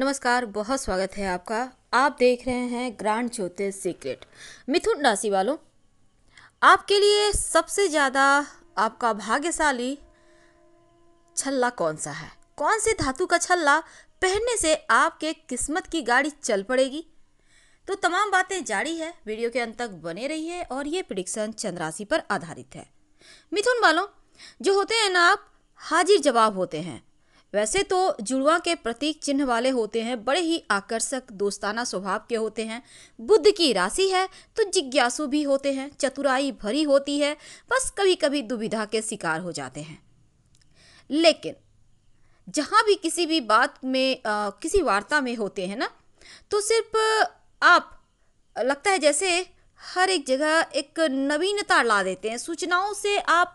नमस्कार बहुत स्वागत है आपका आप देख रहे हैं ग्रांड ज्योतिष सीक्रेट मिथुन राशि वालों आपके लिए सबसे ज़्यादा आपका भाग्यशाली छल्ला कौन सा है कौन से धातु का छल्ला पहनने से आपके किस्मत की गाड़ी चल पड़ेगी तो तमाम बातें जारी है वीडियो के अंत तक बने रहिए और ये प्रिडिक्शन चंद्राशि पर आधारित है मिथुन वालों जो होते हैं ना आप हाजिर जवाब होते हैं वैसे तो जुड़वा के प्रतीक चिन्ह वाले होते हैं बड़े ही आकर्षक दोस्ताना स्वभाव के होते हैं बुद्ध की राशि है तो जिज्ञासु भी होते हैं चतुराई भरी होती है बस कभी कभी दुविधा के शिकार हो जाते हैं लेकिन जहाँ भी किसी भी बात में आ, किसी वार्ता में होते हैं ना तो सिर्फ आप लगता है जैसे हर एक जगह एक नवीनता ला देते हैं सूचनाओं से आप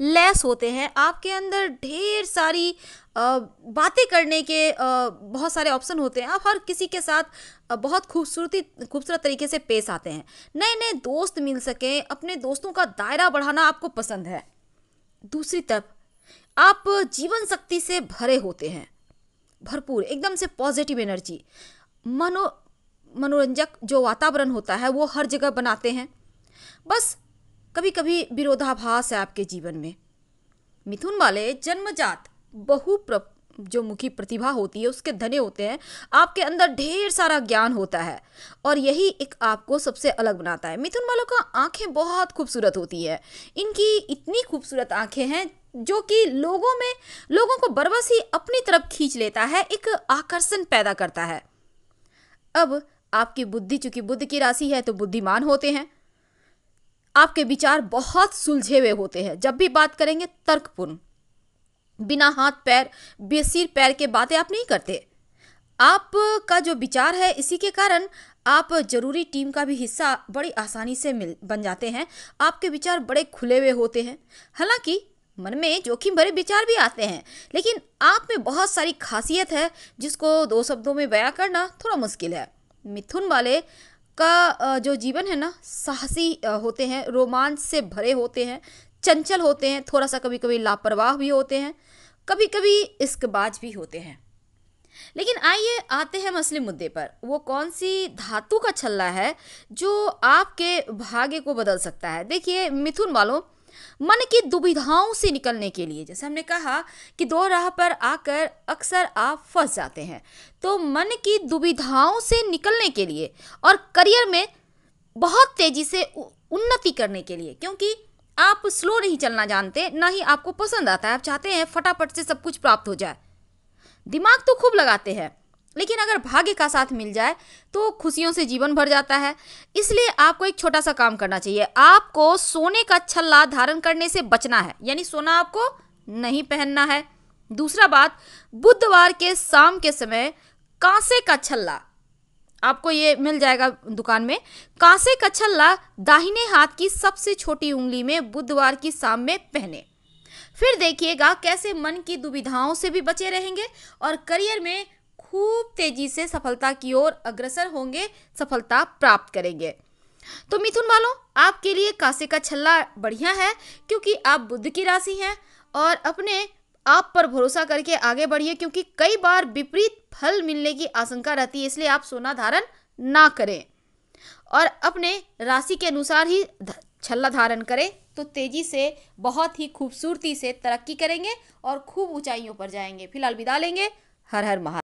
लैस होते हैं आपके अंदर ढेर सारी बातें करने के बहुत सारे ऑप्शन होते हैं आप हर किसी के साथ बहुत खूबसूरती खूबसूरत तरीके से पेश आते हैं नए नए दोस्त मिल सकें अपने दोस्तों का दायरा बढ़ाना आपको पसंद है दूसरी तरफ आप जीवन शक्ति से भरे होते हैं भरपूर एकदम से पॉजिटिव एनर्जी मनो मनोरंजक जो वातावरण होता है वो हर जगह बनाते हैं बस कभी कभी विरोधाभास है आपके जीवन में मिथुन वाले जन्मजात बहु जो मुखी प्रतिभा होती है उसके धने होते हैं आपके अंदर ढेर सारा ज्ञान होता है और यही एक आपको सबसे अलग बनाता है मिथुन वालों का आंखें बहुत खूबसूरत होती है इनकी इतनी खूबसूरत आंखें हैं जो कि लोगों में लोगों को बरबस ही अपनी तरफ खींच लेता है एक आकर्षण पैदा करता है अब आपकी बुद्धि चूंकि बुद्ध की राशि है तो बुद्धिमान होते हैं आपके विचार बहुत सुलझे हुए होते हैं जब भी बात करेंगे तर्कपूर्ण बिना हाथ पैर बेसिर पैर के बातें आप नहीं करते आपका जो विचार है इसी के कारण आप जरूरी टीम का भी हिस्सा बड़ी आसानी से मिल बन जाते हैं आपके विचार बड़े खुले हुए होते हैं हालांकि मन में जोखिम भरे विचार भी आते हैं लेकिन आप में बहुत सारी खासियत है जिसको दो शब्दों में बयां करना थोड़ा मुश्किल है मिथुन वाले का जो जीवन है ना साहसी होते हैं रोमांच से भरे होते हैं चंचल होते हैं थोड़ा सा कभी कभी लापरवाह भी होते हैं कभी कभी इश्कबाज भी होते हैं लेकिन आइए आते हैं मसले मुद्दे पर वो कौन सी धातु का छल्ला है जो आपके भाग्य को बदल सकता है देखिए मिथुन वालों मन की दुविधाओं से निकलने के लिए जैसे हमने कहा कि दो राह पर आकर अक्सर आप फंस जाते हैं तो मन की दुविधाओं से निकलने के लिए और करियर में बहुत तेज़ी से उन्नति करने के लिए क्योंकि आप स्लो नहीं चलना जानते ना ही आपको पसंद आता है आप चाहते हैं फटाफट से सब कुछ प्राप्त हो जाए दिमाग तो खूब लगाते हैं लेकिन अगर भाग्य का साथ मिल जाए तो खुशियों से जीवन भर जाता है इसलिए आपको एक छोटा सा काम करना चाहिए आपको सोने का छल्ला धारण करने से बचना है यानी सोना आपको नहीं पहनना है दूसरा बात बुधवार के शाम के समय कांसे का छल्ला आपको ये मिल जाएगा दुकान में कांसे का छल्ला दाहिने हाथ की सबसे छोटी उंगली में बुधवार की शाम में पहने फिर देखिएगा कैसे मन की दुविधाओं से भी बचे रहेंगे और करियर में तेजी से सफलता की ओर अग्रसर होंगे सफलता प्राप्त करेंगे तो मिथुन वालों आपके लिए कासे का छल्ला बढ़िया है क्योंकि आप बुद्ध की राशि हैं और अपने आप पर भरोसा करके आगे बढ़िए क्योंकि कई बार विपरीत फल मिलने की आशंका रहती है इसलिए आप सोना धारण ना करें और अपने राशि के अनुसार ही छल्ला धारण करें तो तेजी से बहुत ही खूबसूरती से तरक्की करेंगे और खूब ऊंचाइयों पर जाएंगे फिलहाल विदा लेंगे हर हर महा